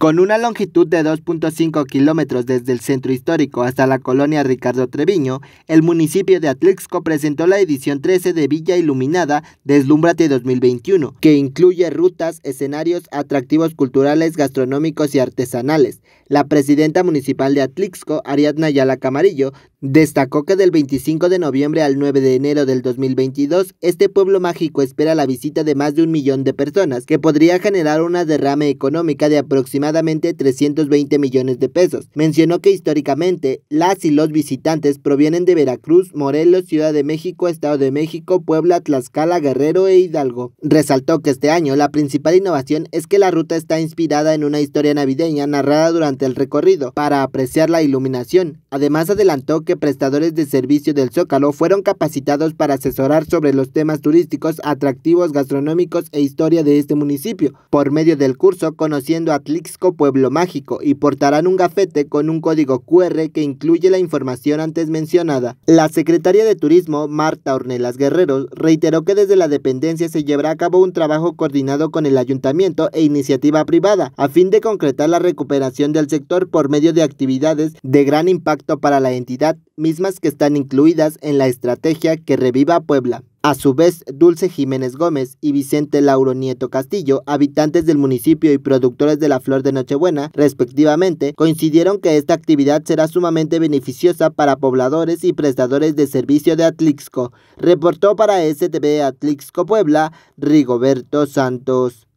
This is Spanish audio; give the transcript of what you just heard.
Con una longitud de 2.5 kilómetros desde el centro histórico hasta la colonia Ricardo Treviño, el municipio de Atlixco presentó la edición 13 de Villa Iluminada Deslúmbrate 2021, que incluye rutas, escenarios, atractivos culturales, gastronómicos y artesanales. La presidenta municipal de Atlixco, Ariadna Yala Camarillo, destacó que del 25 de noviembre al 9 de enero del 2022, este pueblo mágico espera la visita de más de un millón de personas, que podría generar una derrame económica de aproximadamente aproximadamente 320 millones de pesos. Mencionó que históricamente las y los visitantes provienen de Veracruz, Morelos, Ciudad de México, Estado de México, Puebla, Tlaxcala, Guerrero e Hidalgo. Resaltó que este año la principal innovación es que la ruta está inspirada en una historia navideña narrada durante el recorrido para apreciar la iluminación. Además adelantó que prestadores de servicio del Zócalo fueron capacitados para asesorar sobre los temas turísticos, atractivos, gastronómicos e historia de este municipio, por medio del curso Conociendo a Tlix Pueblo Mágico y portarán un gafete con un código QR que incluye la información antes mencionada. La secretaria de Turismo, Marta Ornelas Guerrero, reiteró que desde la dependencia se llevará a cabo un trabajo coordinado con el ayuntamiento e iniciativa privada a fin de concretar la recuperación del sector por medio de actividades de gran impacto para la entidad, mismas que están incluidas en la estrategia que reviva Puebla. A su vez, Dulce Jiménez Gómez y Vicente Lauro Nieto Castillo, habitantes del municipio y productores de la flor de Nochebuena, respectivamente, coincidieron que esta actividad será sumamente beneficiosa para pobladores y prestadores de servicio de Atlixco. Reportó para STV Atlixco Puebla, Rigoberto Santos.